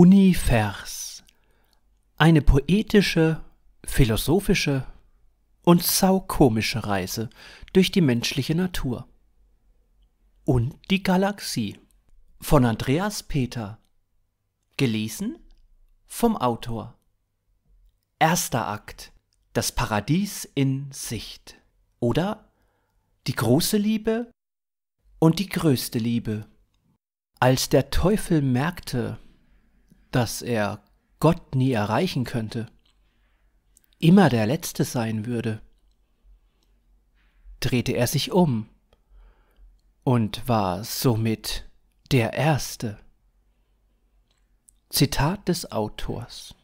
Univers. Eine poetische, philosophische und saukomische Reise durch die menschliche Natur. Und die Galaxie. Von Andreas Peter. Gelesen vom Autor. Erster Akt. Das Paradies in Sicht. Oder die große Liebe und die größte Liebe. Als der Teufel merkte, dass er Gott nie erreichen könnte, immer der Letzte sein würde, drehte er sich um und war somit der Erste. Zitat des Autors.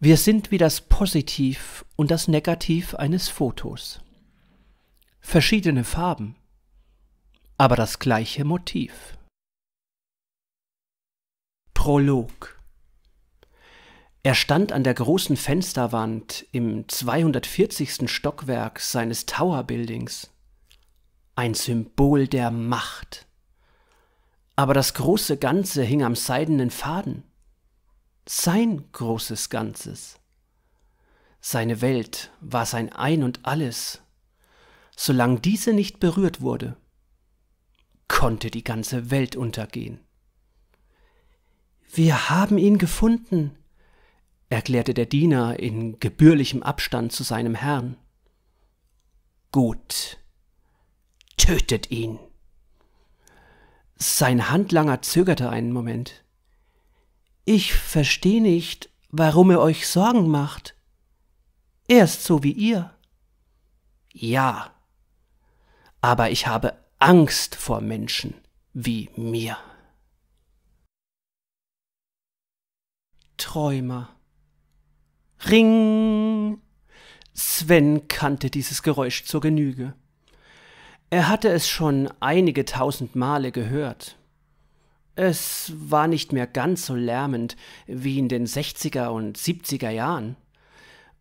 Wir sind wie das Positiv und das Negativ eines Fotos. Verschiedene Farben, aber das gleiche Motiv. Prolog. Er stand an der großen Fensterwand im 240. Stockwerk seines Tower Buildings. Ein Symbol der Macht. Aber das große Ganze hing am seidenen Faden. Sein großes Ganzes. Seine Welt war sein Ein und alles. Solange diese nicht berührt wurde, konnte die ganze Welt untergehen. Wir haben ihn gefunden, erklärte der Diener in gebührlichem Abstand zu seinem Herrn. Gut, tötet ihn. Sein Handlanger zögerte einen Moment. Ich verstehe nicht, warum er euch Sorgen macht. Er ist so wie ihr. Ja, aber ich habe Angst vor Menschen wie mir. Träumer. Ring! Sven kannte dieses Geräusch zur Genüge. Er hatte es schon einige tausend Male gehört. Es war nicht mehr ganz so lärmend wie in den 60er und 70er Jahren.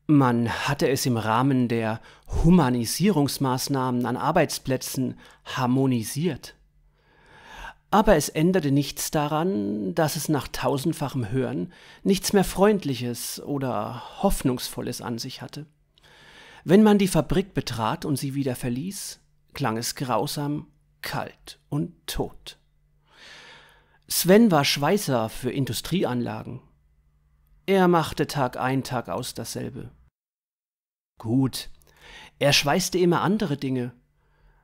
Man hatte es im Rahmen der Humanisierungsmaßnahmen an Arbeitsplätzen harmonisiert aber es änderte nichts daran, dass es nach tausendfachem Hören nichts mehr Freundliches oder Hoffnungsvolles an sich hatte. Wenn man die Fabrik betrat und sie wieder verließ, klang es grausam, kalt und tot. Sven war Schweißer für Industrieanlagen. Er machte Tag ein, Tag aus dasselbe. Gut, er schweißte immer andere Dinge.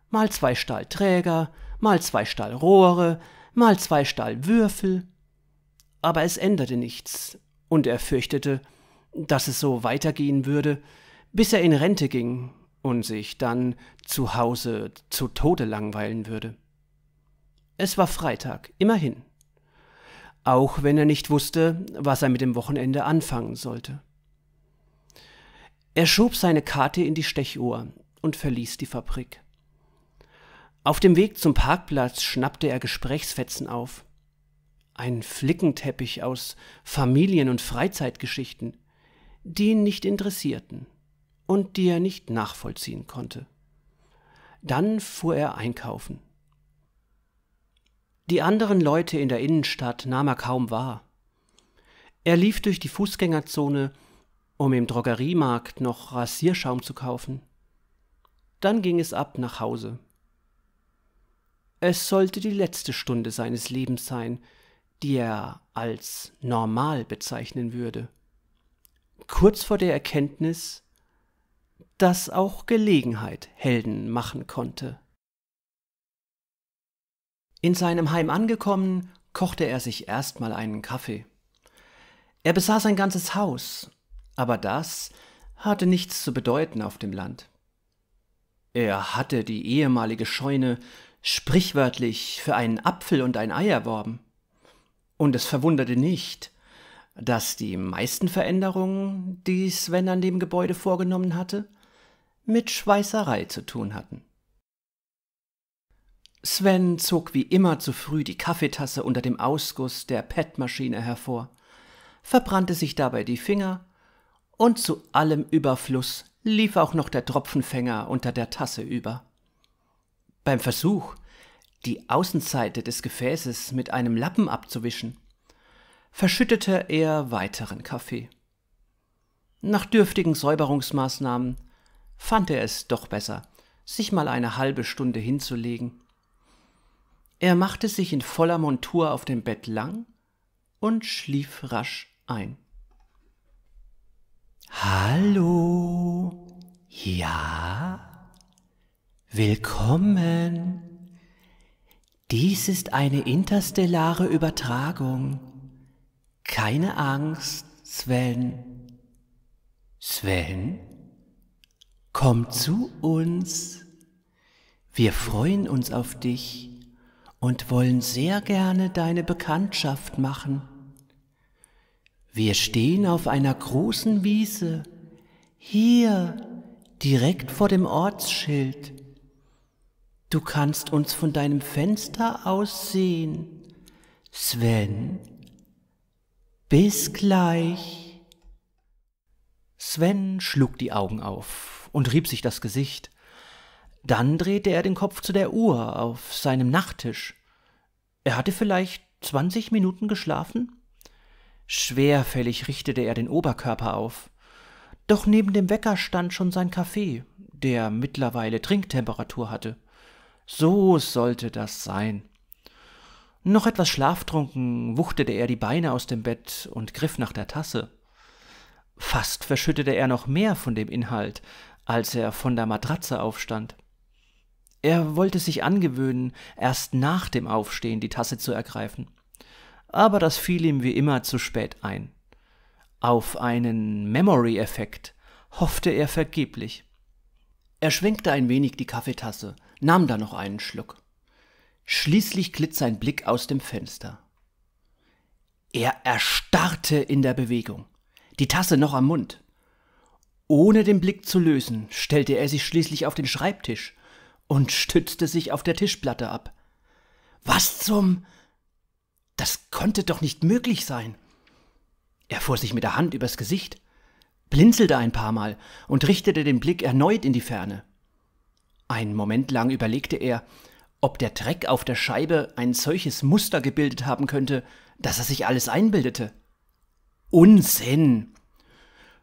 Mal zwei Stahlträger, mal zwei Stallrohre, mal zwei Stallwürfel. Aber es änderte nichts, und er fürchtete, dass es so weitergehen würde, bis er in Rente ging und sich dann zu Hause zu Tode langweilen würde. Es war Freitag, immerhin. Auch wenn er nicht wusste, was er mit dem Wochenende anfangen sollte. Er schob seine Karte in die Stechuhr und verließ die Fabrik. Auf dem Weg zum Parkplatz schnappte er Gesprächsfetzen auf. Ein Flickenteppich aus Familien- und Freizeitgeschichten, die ihn nicht interessierten und die er nicht nachvollziehen konnte. Dann fuhr er einkaufen. Die anderen Leute in der Innenstadt nahm er kaum wahr. Er lief durch die Fußgängerzone, um im Drogeriemarkt noch Rasierschaum zu kaufen. Dann ging es ab nach Hause. Es sollte die letzte Stunde seines Lebens sein, die er als normal bezeichnen würde. Kurz vor der Erkenntnis, dass auch Gelegenheit Helden machen konnte. In seinem Heim angekommen, kochte er sich erstmal einen Kaffee. Er besaß ein ganzes Haus, aber das hatte nichts zu bedeuten auf dem Land. Er hatte die ehemalige Scheune sprichwörtlich für einen Apfel und ein Ei erworben. Und es verwunderte nicht, dass die meisten Veränderungen, die Sven an dem Gebäude vorgenommen hatte, mit Schweißerei zu tun hatten. Sven zog wie immer zu früh die Kaffeetasse unter dem Ausguss der PET-Maschine hervor, verbrannte sich dabei die Finger und zu allem Überfluss lief auch noch der Tropfenfänger unter der Tasse über. Beim Versuch, die Außenseite des Gefäßes mit einem Lappen abzuwischen, verschüttete er weiteren Kaffee. Nach dürftigen Säuberungsmaßnahmen fand er es doch besser, sich mal eine halbe Stunde hinzulegen. Er machte sich in voller Montur auf dem Bett lang und schlief rasch ein. Hallo. Ja. Willkommen! Dies ist eine interstellare Übertragung. Keine Angst, Sven. Sven, komm zu uns. Wir freuen uns auf dich und wollen sehr gerne deine Bekanntschaft machen. Wir stehen auf einer großen Wiese, hier, direkt vor dem Ortsschild. Du kannst uns von deinem Fenster aus sehen. Sven, bis gleich. Sven schlug die Augen auf und rieb sich das Gesicht. Dann drehte er den Kopf zu der Uhr auf seinem Nachttisch. Er hatte vielleicht zwanzig Minuten geschlafen? Schwerfällig richtete er den Oberkörper auf. Doch neben dem Wecker stand schon sein Kaffee, der mittlerweile Trinktemperatur hatte. So sollte das sein. Noch etwas schlaftrunken wuchtete er die Beine aus dem Bett und griff nach der Tasse. Fast verschüttete er noch mehr von dem Inhalt, als er von der Matratze aufstand. Er wollte sich angewöhnen, erst nach dem Aufstehen die Tasse zu ergreifen. Aber das fiel ihm wie immer zu spät ein. Auf einen Memory-Effekt hoffte er vergeblich. Er schwenkte ein wenig die Kaffeetasse, nahm da noch einen Schluck. Schließlich glitt sein Blick aus dem Fenster. Er erstarrte in der Bewegung, die Tasse noch am Mund. Ohne den Blick zu lösen, stellte er sich schließlich auf den Schreibtisch und stützte sich auf der Tischplatte ab. Was zum. Das konnte doch nicht möglich sein. Er fuhr sich mit der Hand übers Gesicht, blinzelte ein paar Mal und richtete den Blick erneut in die Ferne. Ein Moment lang überlegte er, ob der Dreck auf der Scheibe ein solches Muster gebildet haben könnte, dass er sich alles einbildete. Unsinn!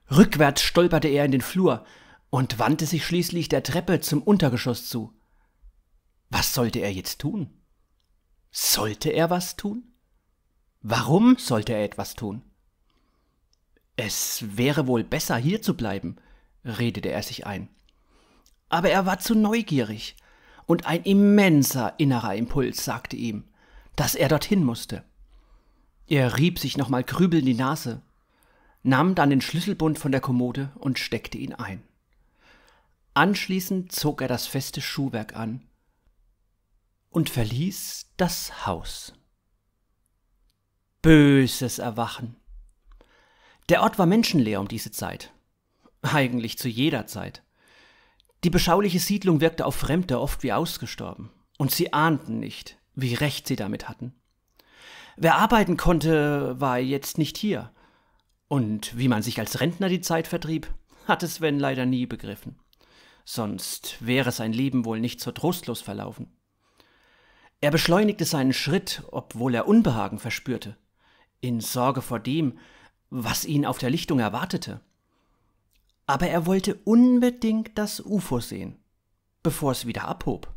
Rückwärts stolperte er in den Flur und wandte sich schließlich der Treppe zum Untergeschoss zu. Was sollte er jetzt tun? Sollte er was tun? Warum sollte er etwas tun? Es wäre wohl besser, hier zu bleiben, redete er sich ein. Aber er war zu neugierig, und ein immenser innerer Impuls sagte ihm, dass er dorthin musste. Er rieb sich nochmal grübelnd die Nase, nahm dann den Schlüsselbund von der Kommode und steckte ihn ein. Anschließend zog er das feste Schuhwerk an und verließ das Haus. Böses Erwachen. Der Ort war menschenleer um diese Zeit. Eigentlich zu jeder Zeit. Die beschauliche Siedlung wirkte auf Fremde oft wie ausgestorben, und sie ahnten nicht, wie recht sie damit hatten. Wer arbeiten konnte, war jetzt nicht hier. Und wie man sich als Rentner die Zeit vertrieb, hatte Sven leider nie begriffen. Sonst wäre sein Leben wohl nicht so trostlos verlaufen. Er beschleunigte seinen Schritt, obwohl er Unbehagen verspürte, in Sorge vor dem, was ihn auf der Lichtung erwartete aber er wollte unbedingt das UFO sehen, bevor es wieder abhob.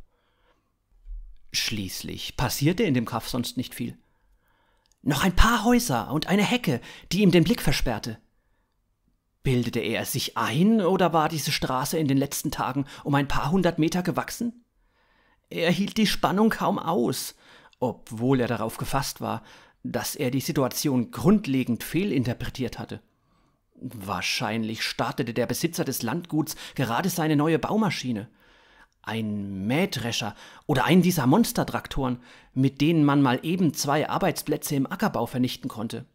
Schließlich passierte in dem Kaff sonst nicht viel. Noch ein paar Häuser und eine Hecke, die ihm den Blick versperrte. Bildete er es sich ein oder war diese Straße in den letzten Tagen um ein paar hundert Meter gewachsen? Er hielt die Spannung kaum aus, obwohl er darauf gefasst war, dass er die Situation grundlegend fehlinterpretiert hatte. Wahrscheinlich startete der Besitzer des Landguts gerade seine neue Baumaschine. Ein Mähdrescher oder einen dieser Monstertraktoren, mit denen man mal eben zwei Arbeitsplätze im Ackerbau vernichten konnte.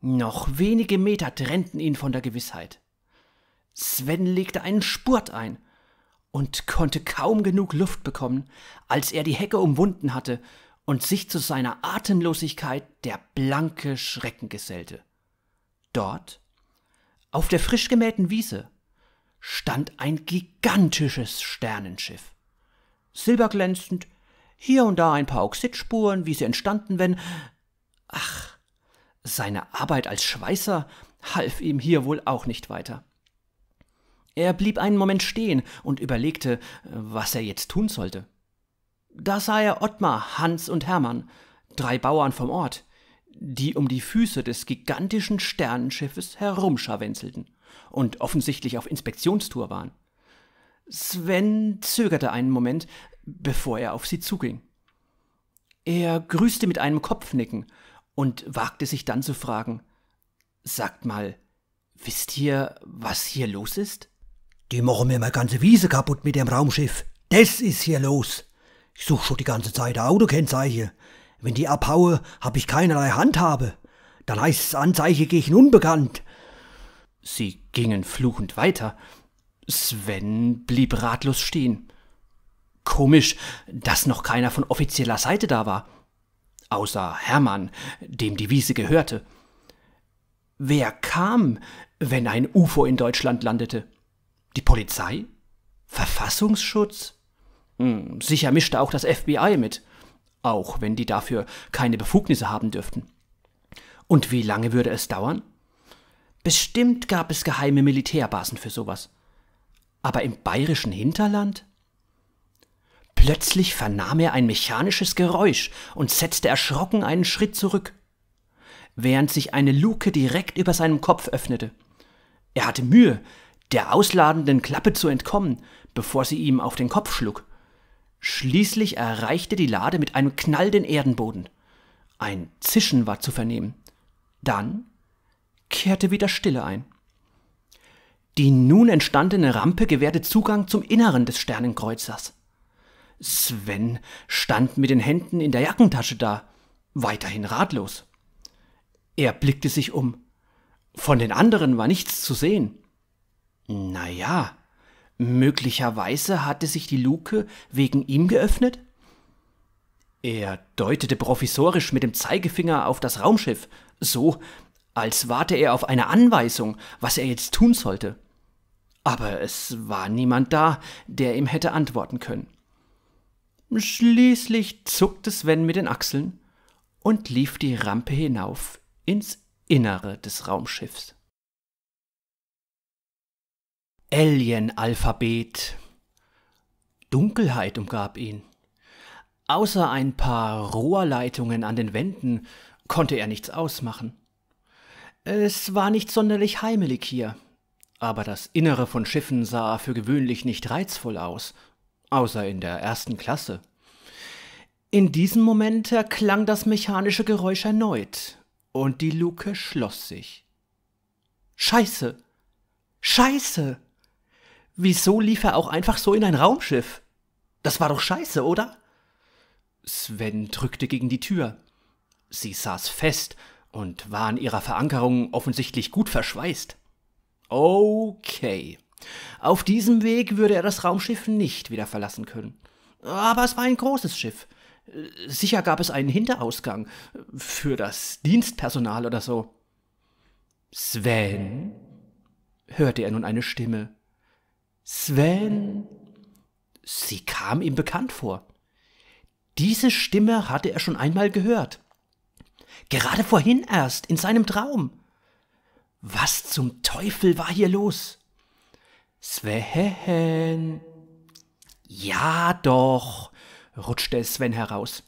Noch wenige Meter trennten ihn von der Gewissheit. Sven legte einen Spurt ein und konnte kaum genug Luft bekommen, als er die Hecke umwunden hatte und sich zu seiner Atemlosigkeit der blanke Schrecken gesellte. Dort auf der frisch gemähten Wiese stand ein gigantisches Sternenschiff. Silberglänzend, hier und da ein paar Oxidspuren, wie sie entstanden, wenn. Ach, seine Arbeit als Schweißer half ihm hier wohl auch nicht weiter. Er blieb einen Moment stehen und überlegte, was er jetzt tun sollte. Da sah er Ottmar, Hans und Hermann, drei Bauern vom Ort, die um die Füße des gigantischen Sternenschiffes herumscharwenzelten und offensichtlich auf Inspektionstour waren. Sven zögerte einen Moment, bevor er auf sie zuging. Er grüßte mit einem Kopfnicken und wagte sich dann zu fragen Sagt mal, wisst ihr, was hier los ist? Die machen mir meine ganze Wiese kaputt mit dem Raumschiff. Das ist hier los. Ich suche schon die ganze Zeit Autokennzeichen. Wenn die abhaue, hab ich keinerlei Handhabe. Dann heißt heißt's Anzeige gegen unbekannt. Sie gingen fluchend weiter. Sven blieb ratlos stehen. Komisch, dass noch keiner von offizieller Seite da war. Außer Hermann, dem die Wiese gehörte. Wer kam, wenn ein UFO in Deutschland landete? Die Polizei? Verfassungsschutz? Hm, sicher mischte auch das FBI mit auch wenn die dafür keine Befugnisse haben dürften. Und wie lange würde es dauern? Bestimmt gab es geheime Militärbasen für sowas. Aber im bayerischen Hinterland? Plötzlich vernahm er ein mechanisches Geräusch und setzte erschrocken einen Schritt zurück, während sich eine Luke direkt über seinem Kopf öffnete. Er hatte Mühe, der ausladenden Klappe zu entkommen, bevor sie ihm auf den Kopf schlug. Schließlich erreichte die Lade mit einem Knall den Erdenboden. Ein Zischen war zu vernehmen. Dann kehrte wieder Stille ein. Die nun entstandene Rampe gewährte Zugang zum Inneren des Sternenkreuzers. Sven stand mit den Händen in der Jackentasche da, weiterhin ratlos. Er blickte sich um. Von den anderen war nichts zu sehen. Na ja, Möglicherweise hatte sich die Luke wegen ihm geöffnet? Er deutete provisorisch mit dem Zeigefinger auf das Raumschiff, so, als warte er auf eine Anweisung, was er jetzt tun sollte. Aber es war niemand da, der ihm hätte antworten können. Schließlich zuckte Sven mit den Achseln und lief die Rampe hinauf ins Innere des Raumschiffs. Alien-Alphabet. Dunkelheit umgab ihn. Außer ein paar Rohrleitungen an den Wänden konnte er nichts ausmachen. Es war nicht sonderlich heimelig hier, aber das Innere von Schiffen sah für gewöhnlich nicht reizvoll aus, außer in der ersten Klasse. In diesem Moment erklang das mechanische Geräusch erneut, und die Luke schloss sich. Scheiße. Scheiße. Wieso lief er auch einfach so in ein Raumschiff? Das war doch scheiße, oder? Sven drückte gegen die Tür. Sie saß fest und war an ihrer Verankerung offensichtlich gut verschweißt. Okay. Auf diesem Weg würde er das Raumschiff nicht wieder verlassen können. Aber es war ein großes Schiff. Sicher gab es einen Hinterausgang für das Dienstpersonal oder so. Sven? hörte er nun eine Stimme. Sven. Sie kam ihm bekannt vor. Diese Stimme hatte er schon einmal gehört. Gerade vorhin erst, in seinem Traum. Was zum Teufel war hier los? Sven. Ja doch, rutschte Sven heraus.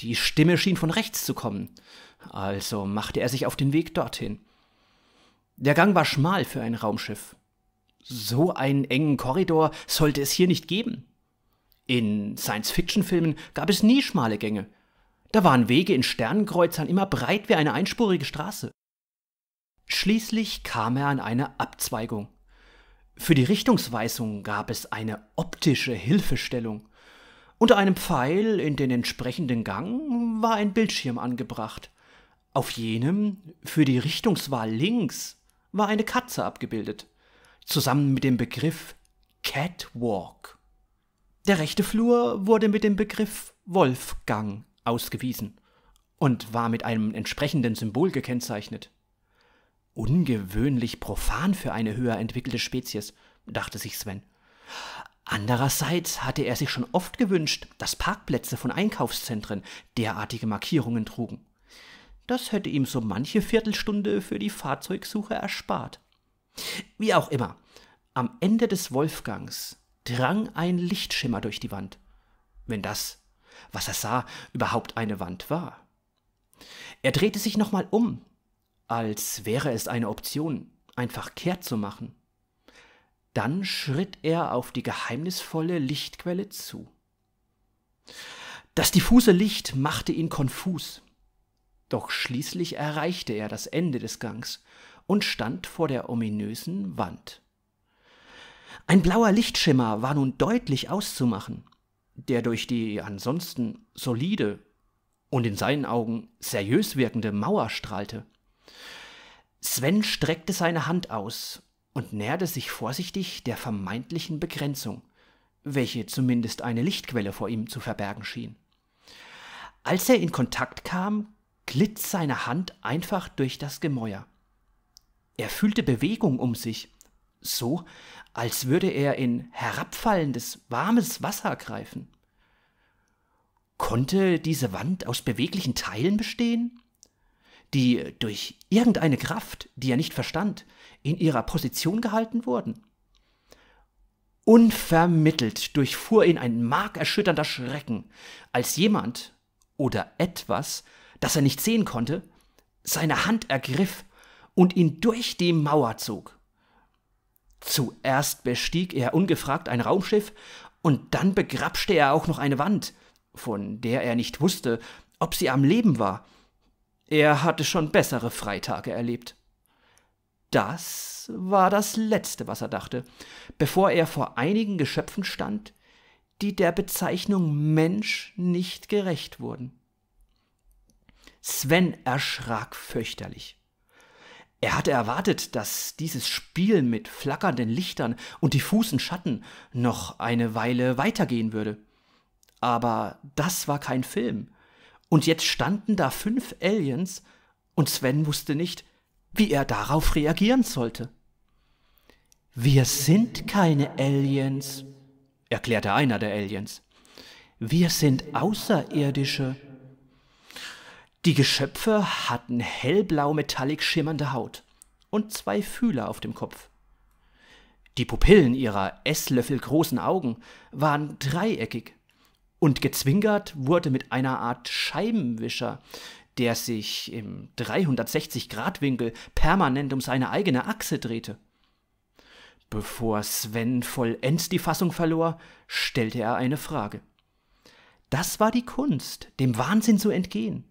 Die Stimme schien von rechts zu kommen, also machte er sich auf den Weg dorthin. Der Gang war schmal für ein Raumschiff. So einen engen Korridor sollte es hier nicht geben. In Science-Fiction-Filmen gab es nie schmale Gänge. Da waren Wege in Sternenkreuzern immer breit wie eine einspurige Straße. Schließlich kam er an eine Abzweigung. Für die Richtungsweisung gab es eine optische Hilfestellung. Unter einem Pfeil in den entsprechenden Gang war ein Bildschirm angebracht. Auf jenem, für die Richtungswahl links, war eine Katze abgebildet zusammen mit dem Begriff Catwalk. Der rechte Flur wurde mit dem Begriff Wolfgang ausgewiesen und war mit einem entsprechenden Symbol gekennzeichnet. Ungewöhnlich profan für eine höher entwickelte Spezies, dachte sich Sven. Andererseits hatte er sich schon oft gewünscht, dass Parkplätze von Einkaufszentren derartige Markierungen trugen. Das hätte ihm so manche Viertelstunde für die Fahrzeugsuche erspart. Wie auch immer, am Ende des Wolfgangs drang ein Lichtschimmer durch die Wand, wenn das, was er sah, überhaupt eine Wand war. Er drehte sich nochmal um, als wäre es eine Option, einfach kehrt zu machen. Dann schritt er auf die geheimnisvolle Lichtquelle zu. Das diffuse Licht machte ihn konfus. Doch schließlich erreichte er das Ende des Gangs und stand vor der ominösen Wand. Ein blauer Lichtschimmer war nun deutlich auszumachen, der durch die ansonsten solide und in seinen Augen seriös wirkende Mauer strahlte. Sven streckte seine Hand aus und näherte sich vorsichtig der vermeintlichen Begrenzung, welche zumindest eine Lichtquelle vor ihm zu verbergen schien. Als er in Kontakt kam, glitt seine Hand einfach durch das Gemäuer. Er fühlte Bewegung um sich, so als würde er in herabfallendes, warmes Wasser greifen. Konnte diese Wand aus beweglichen Teilen bestehen, die durch irgendeine Kraft, die er nicht verstand, in ihrer Position gehalten wurden? Unvermittelt durchfuhr ihn ein markerschütternder Schrecken, als jemand oder etwas, das er nicht sehen konnte, seine Hand ergriff und ihn durch die Mauer zog. Zuerst bestieg er ungefragt ein Raumschiff und dann begrapschte er auch noch eine Wand, von der er nicht wusste, ob sie am Leben war. Er hatte schon bessere Freitage erlebt. Das war das Letzte, was er dachte, bevor er vor einigen Geschöpfen stand, die der Bezeichnung Mensch nicht gerecht wurden. Sven erschrak fürchterlich. Er hatte erwartet, dass dieses Spiel mit flackernden Lichtern und diffusen Schatten noch eine Weile weitergehen würde. Aber das war kein Film. Und jetzt standen da fünf Aliens und Sven wusste nicht, wie er darauf reagieren sollte. Wir sind keine Aliens, erklärte einer der Aliens. Wir sind Außerirdische. Die Geschöpfe hatten hellblau metallig schimmernde Haut und zwei Fühler auf dem Kopf. Die Pupillen ihrer esslöffelgroßen Augen waren dreieckig, und gezwingert wurde mit einer Art Scheibenwischer, der sich im 360-Grad-Winkel permanent um seine eigene Achse drehte. Bevor Sven vollends die Fassung verlor, stellte er eine Frage. Das war die Kunst, dem Wahnsinn zu entgehen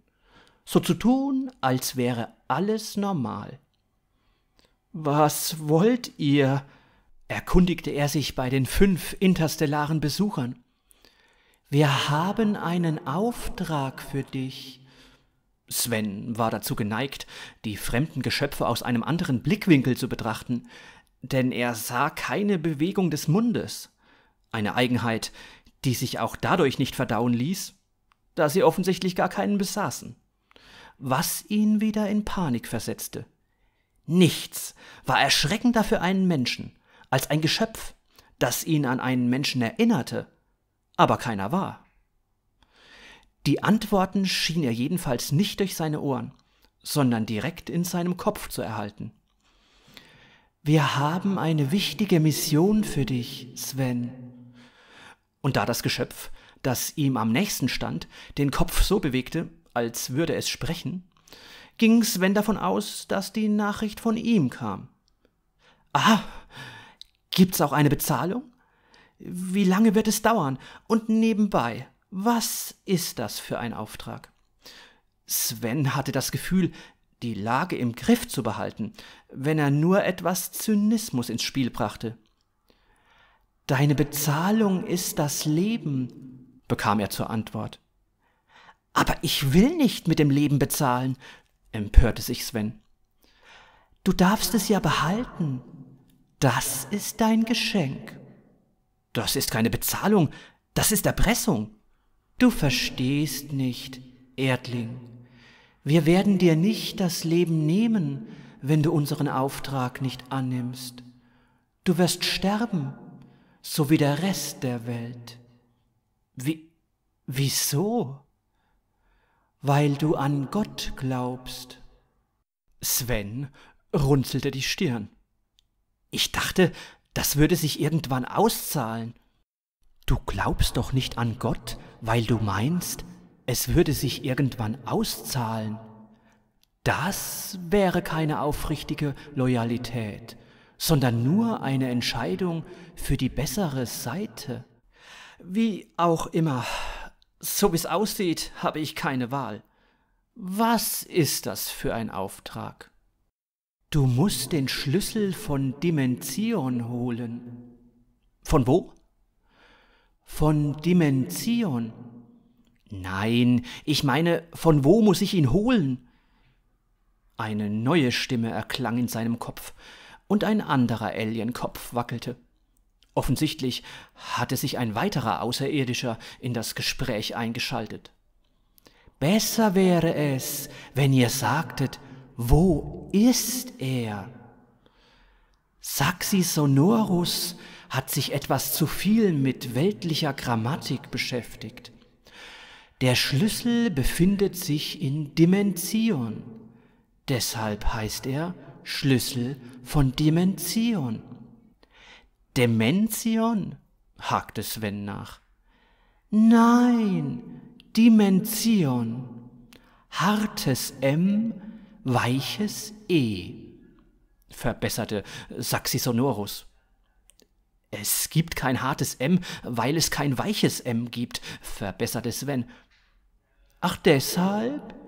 so zu tun, als wäre alles normal. Was wollt ihr? erkundigte er sich bei den fünf interstellaren Besuchern. Wir haben einen Auftrag für dich. Sven war dazu geneigt, die fremden Geschöpfe aus einem anderen Blickwinkel zu betrachten, denn er sah keine Bewegung des Mundes, eine Eigenheit, die sich auch dadurch nicht verdauen ließ, da sie offensichtlich gar keinen besaßen was ihn wieder in Panik versetzte. Nichts war erschreckender für einen Menschen als ein Geschöpf, das ihn an einen Menschen erinnerte, aber keiner war. Die Antworten schien er jedenfalls nicht durch seine Ohren, sondern direkt in seinem Kopf zu erhalten. Wir haben eine wichtige Mission für dich, Sven. Und da das Geschöpf, das ihm am nächsten stand, den Kopf so bewegte, als würde es sprechen, ging Sven davon aus, dass die Nachricht von ihm kam. Aha, gibt's auch eine Bezahlung? Wie lange wird es dauern? Und nebenbei, was ist das für ein Auftrag? Sven hatte das Gefühl, die Lage im Griff zu behalten, wenn er nur etwas Zynismus ins Spiel brachte. Deine Bezahlung ist das Leben, bekam er zur Antwort. Aber ich will nicht mit dem Leben bezahlen, empörte sich Sven. Du darfst es ja behalten. Das ist dein Geschenk. Das ist keine Bezahlung, das ist Erpressung. Du verstehst nicht, Erdling. Wir werden dir nicht das Leben nehmen, wenn du unseren Auftrag nicht annimmst. Du wirst sterben, so wie der Rest der Welt. Wie, wieso? weil du an Gott glaubst. Sven runzelte die Stirn. Ich dachte, das würde sich irgendwann auszahlen. Du glaubst doch nicht an Gott, weil du meinst, es würde sich irgendwann auszahlen. Das wäre keine aufrichtige Loyalität, sondern nur eine Entscheidung für die bessere Seite. Wie auch immer, so wie es aussieht, habe ich keine Wahl. Was ist das für ein Auftrag? Du musst den Schlüssel von Dimension holen. Von wo? Von Dimension. Nein, ich meine, von wo muss ich ihn holen? Eine neue Stimme erklang in seinem Kopf, und ein anderer Alienkopf wackelte. Offensichtlich hatte sich ein weiterer Außerirdischer in das Gespräch eingeschaltet. Besser wäre es, wenn ihr sagtet, wo ist er? Saxi Sonorus hat sich etwas zu viel mit weltlicher Grammatik beschäftigt. Der Schlüssel befindet sich in Dimension. Deshalb heißt er Schlüssel von Dimension. Demention? hakte Sven nach. Nein, Dimension. Hartes M, weiches E, verbesserte Saxisonorus. Es gibt kein hartes M, weil es kein weiches M gibt, verbesserte Sven. Ach deshalb?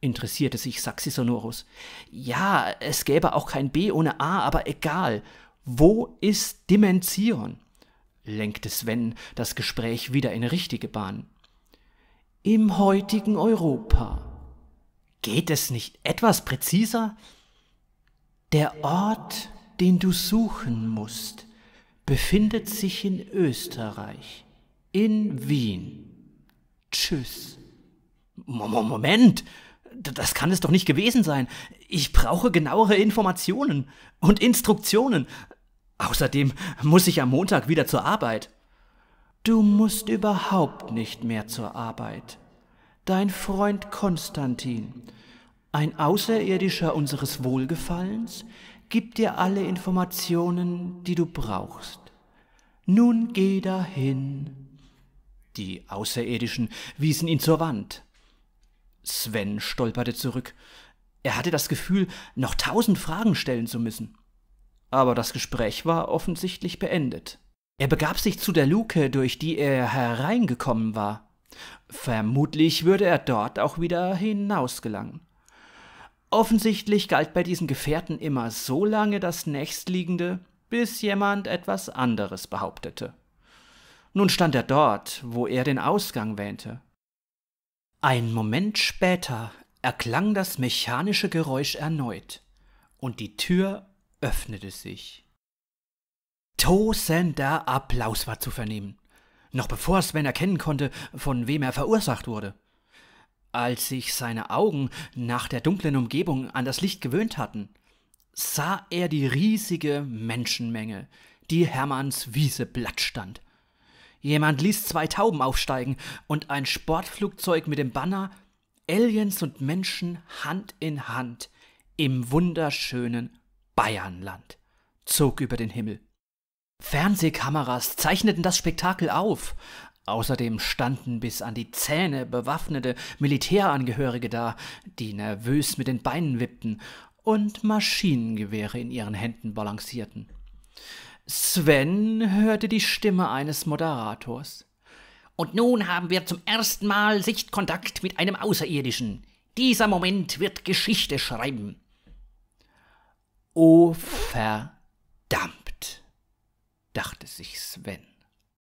interessierte sich Saxisonorus. Ja, es gäbe auch kein B ohne A, aber egal. Wo ist Dimension? lenkte Sven das Gespräch wieder in richtige Bahn. Im heutigen Europa. Geht es nicht etwas präziser? Der Ort, den du suchen musst, befindet sich in Österreich, in Wien. Tschüss. Moment, das kann es doch nicht gewesen sein. Ich brauche genauere Informationen und Instruktionen. Außerdem muss ich am Montag wieder zur Arbeit. Du musst überhaupt nicht mehr zur Arbeit. Dein Freund Konstantin, ein Außerirdischer unseres Wohlgefallens, gibt dir alle Informationen, die du brauchst. Nun geh dahin. Die Außerirdischen wiesen ihn zur Wand. Sven stolperte zurück. Er hatte das Gefühl, noch tausend Fragen stellen zu müssen. Aber das Gespräch war offensichtlich beendet. Er begab sich zu der Luke, durch die er hereingekommen war. Vermutlich würde er dort auch wieder hinausgelangen. Offensichtlich galt bei diesen Gefährten immer so lange das nächstliegende, bis jemand etwas anderes behauptete. Nun stand er dort, wo er den Ausgang wähnte. Ein Moment später erklang das mechanische Geräusch erneut, und die Tür öffnete sich. Tosender Applaus war zu vernehmen, noch bevor Sven erkennen konnte, von wem er verursacht wurde. Als sich seine Augen nach der dunklen Umgebung an das Licht gewöhnt hatten, sah er die riesige Menschenmenge, die Hermanns Wiese blatt stand. Jemand ließ zwei Tauben aufsteigen und ein Sportflugzeug mit dem Banner Aliens und Menschen Hand in Hand im wunderschönen Bayernland zog über den Himmel. Fernsehkameras zeichneten das Spektakel auf. Außerdem standen bis an die Zähne bewaffnete Militärangehörige da, die nervös mit den Beinen wippten und Maschinengewehre in ihren Händen balancierten. Sven hörte die Stimme eines Moderators. Und nun haben wir zum ersten Mal Sichtkontakt mit einem Außerirdischen. Dieser Moment wird Geschichte schreiben. Oh verdammt, dachte sich Sven.